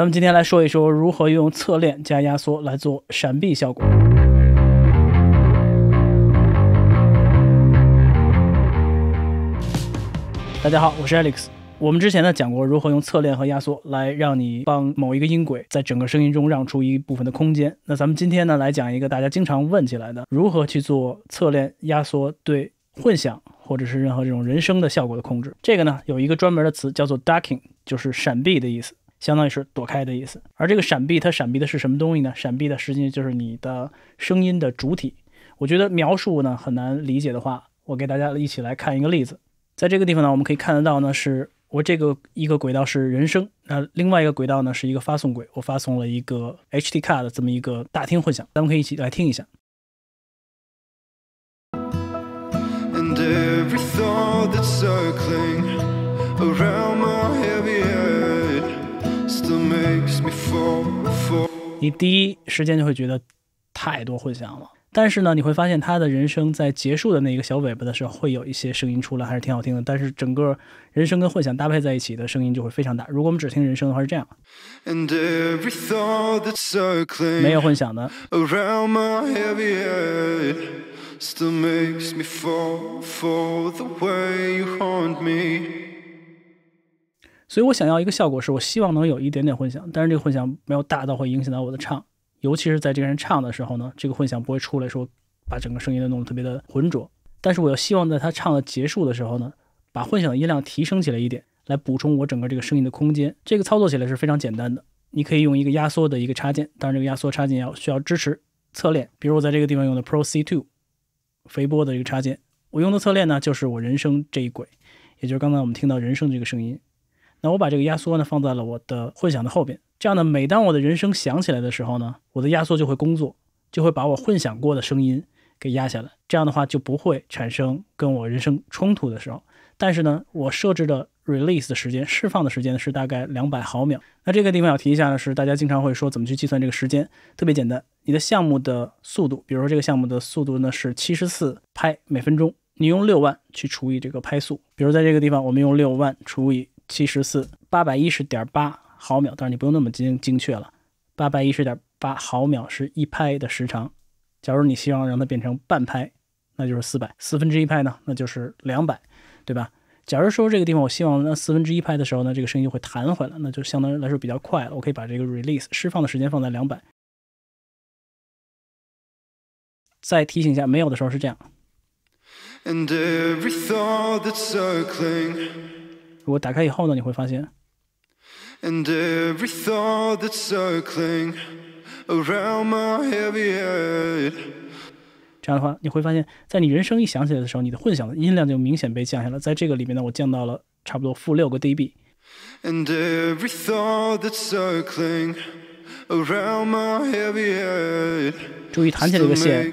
咱们今天来说一说如何用侧链加压缩来做闪避效果。大家好，我是 Alex。我们之前呢讲过如何用侧链和压缩来让你帮某一个音轨在整个声音中让出一部分的空间。那咱们今天呢来讲一个大家经常问起来的，如何去做侧链压缩对混响或者是任何这种人声的效果的控制。这个呢有一个专门的词叫做 ducking，就是闪避的意思。相当于是躲开的意思，而这个闪避，它闪避的是什么东西呢？闪避的实际上就是你的声音的主体。我觉得描述呢很难理解的话，我给大家一起来看一个例子。在这个地方呢，我们可以看得到呢，是我这个一个轨道是人声，那另外一个轨道呢是一个发送轨，我发送了一个 HD 卡的这么一个大厅混响，咱们可以一起来听一下。你第一时间就会觉得太多混响了，但是呢，你会发现他的人生在结束的那一个小尾巴的时候，会有一些声音出来，还是挺好听的。但是整个人声跟混响搭配在一起的声音就会非常大。如果我们只听人声的话，是这样，没有混响的。所以我想要一个效果，是我希望能有一点点混响，但是这个混响没有大到会影响到我的唱，尤其是在这个人唱的时候呢，这个混响不会出来说把整个声音都弄得特别的浑浊。但是我又希望在他唱的结束的时候呢，把混响的音量提升起来一点，来补充我整个这个声音的空间。这个操作起来是非常简单的，你可以用一个压缩的一个插件，当然这个压缩插件要需要支持侧链，比如我在这个地方用的 Pro C Two，肥波的一个插件。我用的侧链呢，就是我人声这一轨，也就是刚才我们听到人声的这个声音。那我把这个压缩呢放在了我的混响的后边，这样呢，每当我的人声响起来的时候呢，我的压缩就会工作，就会把我混响过的声音给压下来。这样的话就不会产生跟我人声冲突的时候。但是呢，我设置的 release 的时间，释放的时间是大概两百毫秒。那这个地方要提一下呢，是大家经常会说怎么去计算这个时间，特别简单。你的项目的速度，比如说这个项目的速度呢是七十四拍每分钟，你用六万去除以这个拍速，比如在这个地方，我们用六万除以。七十四八百一十点八毫秒，但是你不用那么精精确了。八百一十点八毫秒是一拍的时长。假如你希望让它变成半拍，那就是四百四分之一拍呢，那就是两百，对吧？假如说这个地方我希望那四分之一拍的时候呢，这个声音会弹回来，那就相当于来说比较快了。我可以把这个 release 释放的时间放在两百。再提醒一下，没有的时候是这样。如果打开以后呢，你会发现，这样的话，你会发现在你人声一响起来的时候，你的混响的音量就明显被降下来。在这个里面呢，我降到了差不多负六个 dB。注意弹起来这个线。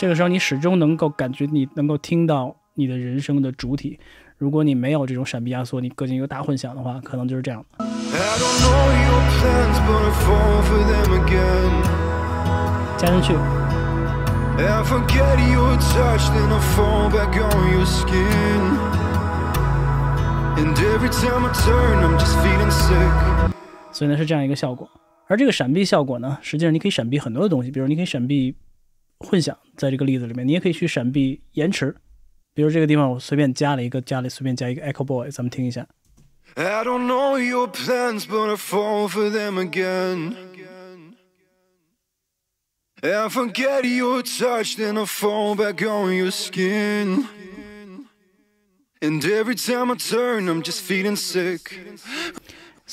这个时候，你始终能够感觉，你能够听到你的人声的主体。如果你没有这种闪避压缩，你搁进一个大混响的话，可能就是这样。加进去。所以呢，是这样一个效果。而这个闪避效果呢，实际上你可以闪避很多的东西，比如你可以闪避。混响在这个例子里面，你也可以去闪避延迟。比如这个地方，我随便加了一个，加里随便加一个 echo boy，咱们听一下。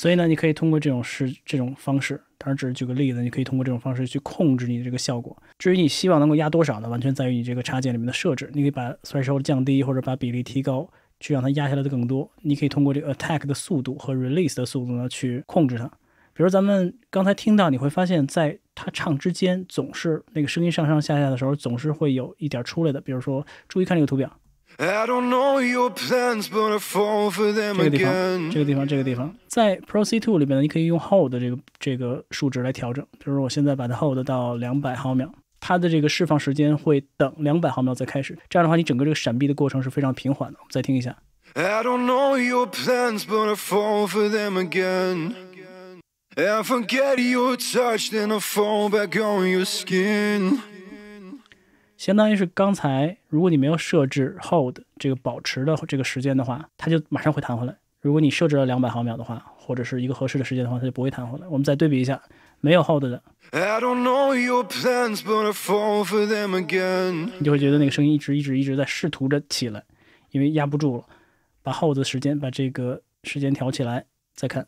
所以呢，你可以通过这种是这种方式，当然只是举个例子，你可以通过这种方式去控制你的这个效果。至于你希望能够压多少呢，完全在于你这个插件里面的设置。你可以把 threshold 降低，或者把比例提高，去让它压下来的更多。你可以通过这个 attack 的速度和 release 的速度呢去控制它。比如咱们刚才听到，你会发现在他唱之间，总是那个声音上上下下的时候，总是会有一点出来的。比如说，注意看这个图表。i don't know your plans but fall for them again 这个地方这个地方在 p r o C2 里面呢你可以用 hold 这个这个数值来调整比如说我现在把它 hold 到两百毫秒它的这个释放时间会等两百毫秒再开始这样的话你整个这个闪避的过程是非常平缓的我们再听一下 i don't know your plans but I fall for them again again i forget your touch then i fall back on your skin 相当于是刚才，如果你没有设置 hold 这个保持的这个时间的话，它就马上会弹回来。如果你设置了两百毫秒的话，或者是一个合适的时间的话，它就不会弹回来。我们再对比一下没有 hold 的，你就会觉得那个声音一直一直一直在试图着起来，因为压不住了。把 hold 的时间把这个时间调起来再看。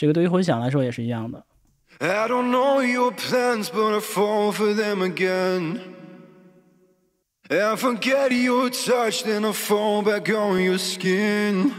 这个对于混响来说也是一样的。I don't know your plans, but I fall for them again. I forget your touch, then I fall back on your skin.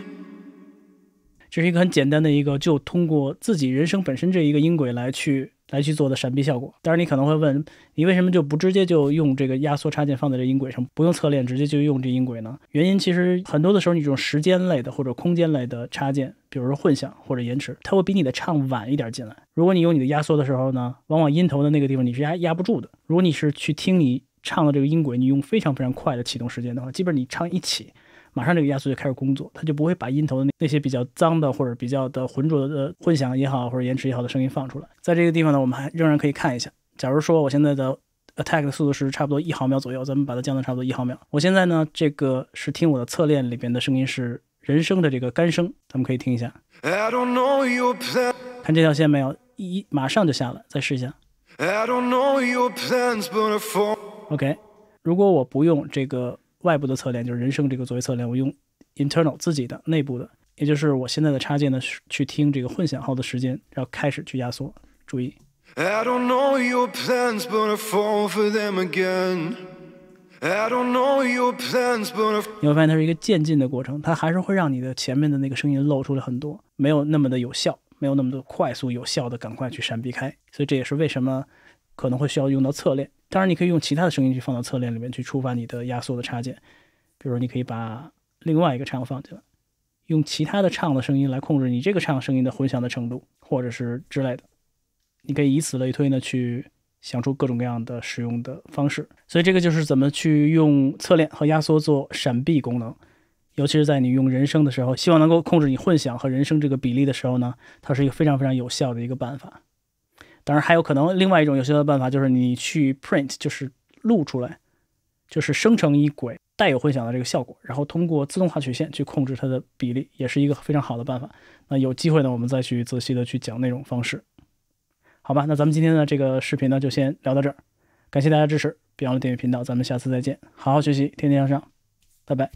这是一个很简单的一个，就通过自己人生本身这一个音轨来去来去做的闪避效果。但是你可能会问，你为什么就不直接就用这个压缩插件放在这音轨上，不用侧链直接就用这音轨呢？原因其实很多的时候，你这种时间类的或者空间类的插件，比如说混响或者延迟，它会比你的唱晚一点进来。如果你用你的压缩的时候呢，往往音头的那个地方你是压压不住的。如果你是去听你唱的这个音轨，你用非常非常快的启动时间的话，基本你唱一起。马上这个压缩就开始工作，它就不会把音头的那那些比较脏的或者比较的浑浊的混响也好，或者延迟也好的声音放出来。在这个地方呢，我们还仍然可以看一下。假如说我现在的 attack 的速度是差不多一毫秒左右，咱们把它降到差不多一毫秒。我现在呢，这个是听我的侧链里边的声音是人声的这个干声，咱们可以听一下。看这条线没有？一马上就下来。再试一下。OK，如果我不用这个。外部的侧链就是人声这个作为侧链，我用 internal 自己的内部的，也就是我现在的插件呢，去听这个混响号的时间，然后开始去压缩。注意，你会发现它是一个渐进的过程，它还是会让你的前面的那个声音露出了很多，没有那么的有效，没有那么的快速有效的赶快去闪避开。所以这也是为什么可能会需要用到侧链。当然，你可以用其他的声音去放到侧链里面去触发你的压缩的插件，比如你可以把另外一个唱放进来，用其他的唱的声音来控制你这个唱声音的混响的程度，或者是之类的。你可以以此类推呢，去想出各种各样的使用的方式。所以这个就是怎么去用侧链和压缩做闪避功能，尤其是在你用人声的时候，希望能够控制你混响和人声这个比例的时候呢，它是一个非常非常有效的一个办法。当然还有可能，另外一种有效的办法就是你去 print，就是录出来，就是生成一轨带有混响的这个效果，然后通过自动化曲线去控制它的比例，也是一个非常好的办法。那有机会呢，我们再去仔细的去讲那种方式。好吧，那咱们今天的这个视频呢，就先聊到这儿，感谢大家支持，别忘了订阅频道，咱们下次再见，好好学习，天天向上，拜拜。